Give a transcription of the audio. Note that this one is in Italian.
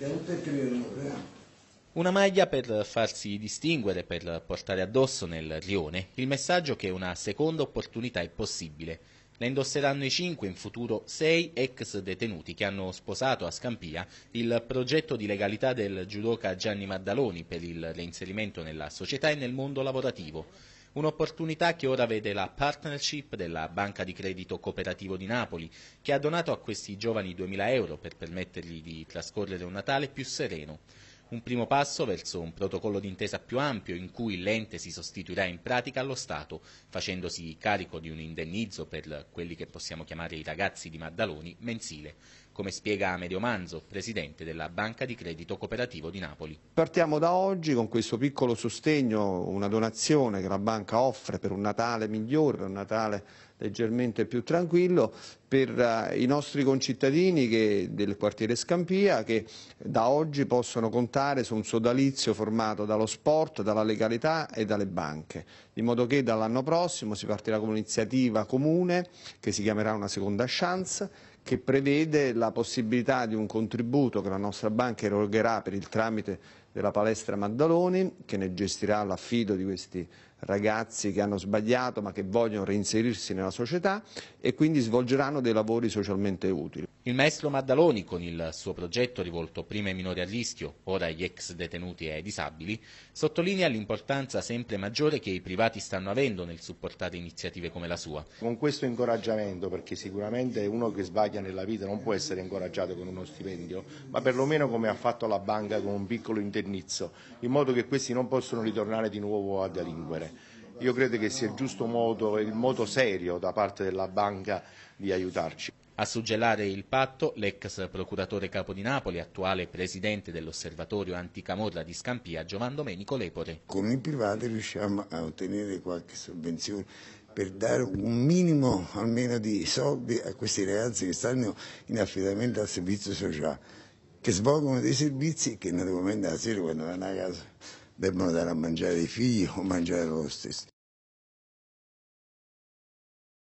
Eh. Una maglia per farsi distinguere, per portare addosso nel rione il messaggio che una seconda opportunità è possibile. La indosseranno i cinque, in futuro sei ex detenuti che hanno sposato a Scampia il progetto di legalità del giudoca Gianni Maddaloni per il reinserimento nella società e nel mondo lavorativo. Un'opportunità che ora vede la partnership della Banca di Credito Cooperativo di Napoli, che ha donato a questi giovani 2.000 euro per permettergli di trascorrere un Natale più sereno. Un primo passo verso un protocollo d'intesa più ampio in cui l'ente si sostituirà in pratica allo Stato, facendosi carico di un indennizzo per quelli che possiamo chiamare i ragazzi di Maddaloni mensile come spiega Medio Manzo, presidente della Banca di Credito Cooperativo di Napoli. Partiamo da oggi con questo piccolo sostegno, una donazione che la banca offre per un Natale migliore, per un Natale leggermente più tranquillo, per eh, i nostri concittadini che, del quartiere Scampia che da oggi possono contare su un sodalizio formato dallo sport, dalla legalità e dalle banche, di modo che dall'anno prossimo si partirà con un'iniziativa comune che si chiamerà una seconda chance che prevede la possibilità di un contributo che la nostra banca erogherà per il tramite della palestra Maddaloni che ne gestirà l'affido di questi ragazzi che hanno sbagliato ma che vogliono reinserirsi nella società e quindi svolgeranno dei lavori socialmente utili. Il maestro Maddaloni, con il suo progetto rivolto prima ai minori a rischio, ora agli ex detenuti e ai disabili, sottolinea l'importanza sempre maggiore che i privati stanno avendo nel supportare iniziative come la sua. Con questo incoraggiamento, perché sicuramente uno che sbaglia nella vita non può essere incoraggiato con uno stipendio, ma perlomeno come ha fatto la banca con un piccolo intendimento indennizzo, in modo che questi non possano ritornare di nuovo a delinquere. Io credo che sia il giusto modo e il modo serio da parte della banca di aiutarci. A suggellare il patto l'ex procuratore capo di Napoli, attuale presidente dell'osservatorio anticamorra di Scampia, Giovanni Domenico Lepore. Con i privati riusciamo a ottenere qualche sovvenzione per dare un minimo almeno di soldi a questi ragazzi che stanno in affidamento al servizio sociale che svolgono dei servizi che naturalmente alla sera quando vanno a casa debbono dare a mangiare i figli o mangiare loro stessi.